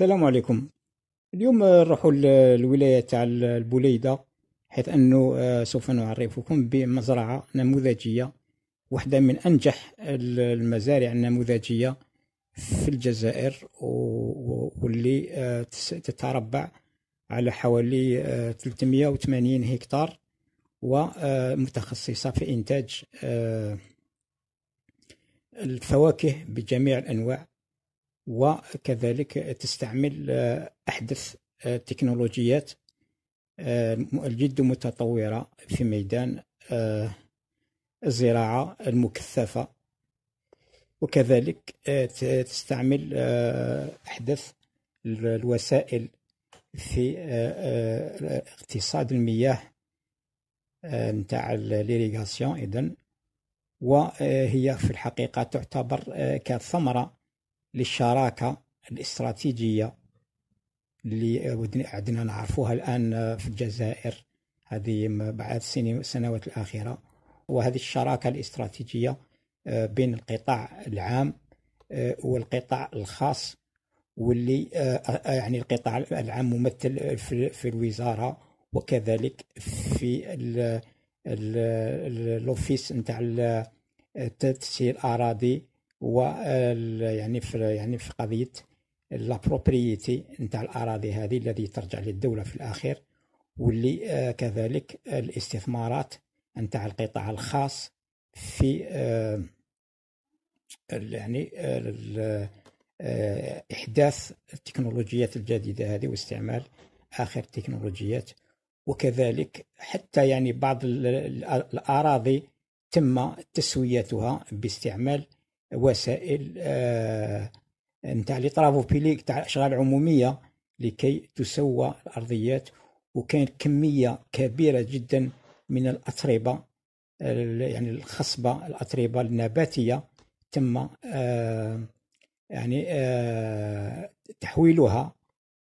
السلام عليكم اليوم نروحوا للولاية تاع البوليدة حيث أنه آه، سوف نعرفكم بمزرعة نموذجية واحدة من أنجح المزارع النموذجية في الجزائر واللي آه، تتربع على حوالي 380 آه، هكتار ومتخصصة في إنتاج الفواكه بجميع الأنواع وكذلك تستعمل آه، أحدث التكنولوجيات آه، الجد آه، متطورة في ميدان الزراعة المكثفة وكذلك تستعمل أحدث الوسائل في اقتصاد المياه نتاع الإريغاسيون إذن وهي في الحقيقة تعتبر كثمرة للشراكه الاستراتيجيه اللي عدنا نعرفوها الان في الجزائر هذه بعد السنوات الاخيره وهذه الشراكه الاستراتيجيه آه، بين القطاع العام آه، والقطاع الخاص واللي آه، يعني القطاع العام ممثل في الوزاره وكذلك في الاوفيس نتاع تسيير الاراضي هو آه، يعني في يعني في قضيه لابروبريتي نتاع الاراضي هذه الذي ترجع للدوله في الاخير واللي آه، كذلك الاستثمارات نتاع القطاع الخاص في آه، يعني احداث التكنولوجيات الجديده هذه واستعمال اخر التكنولوجيات وكذلك حتى يعني بعض الاراضي تم تسويتها باستعمال وسائل آه، نتاع لي طرافو بيليك تاع الاشغال العموميه لكي تسوى الارضيات وكان كميه كبيره جدا من الاتربه يعني الخصبه الاتربه النباتيه تم آه، يعني آه، تحويلها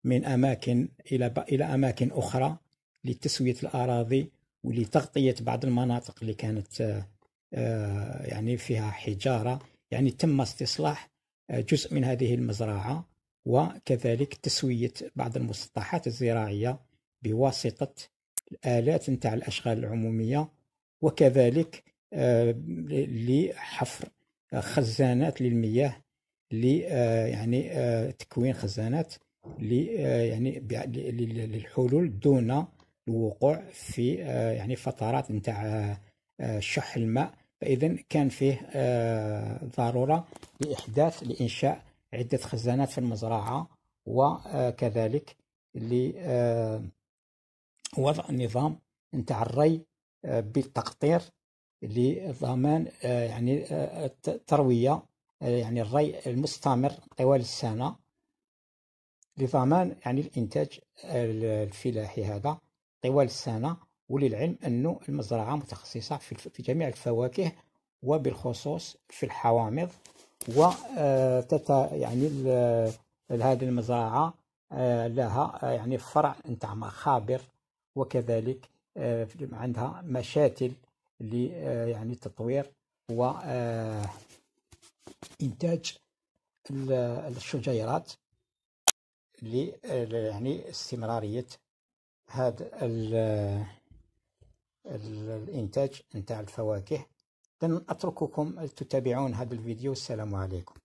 من اماكن الى الى اماكن اخرى لتسويه الاراضي ولتغطيه بعض المناطق اللي كانت يعني فيها حجاره يعني تم استصلاح آه، جزء من هذه المزرعة وكذلك تسوية بعض المسطحات الزراعية بواسطة الآلات نتاع الأشغال العمومية وكذلك آه، لحفر آه، خزانات للمياه ل يعني تكوين خزانات ل يعني للحلول دون الوقوع في يعني فترات نتاع شح الماء فإذا كان فيه آه، ضرورة لإحداث لإنشاء عدة خزانات في المزرعة وكذلك آه، لوضع آه، نظام نتاع الري بالتقطير لضمان يعني التروية يعني الري المستمر طوال السنة لضمان يعني الإنتاج الفلاحي هذا طوال السنة وللعلم أن المزرعة متخصصة في جميع الفواكه وبالخصوص في الحوامض و آه، يعني هذه المزرعة آه، لها آه، يعني فرع نتاع مخابر وكذلك عندها مشاتل ل يعني تطوير و إنتاج الشجيرات ل يعني استمرارية هذا الإنتاج نتاع الفواكه إذا أترككم تتابعون هذا الفيديو السلام عليكم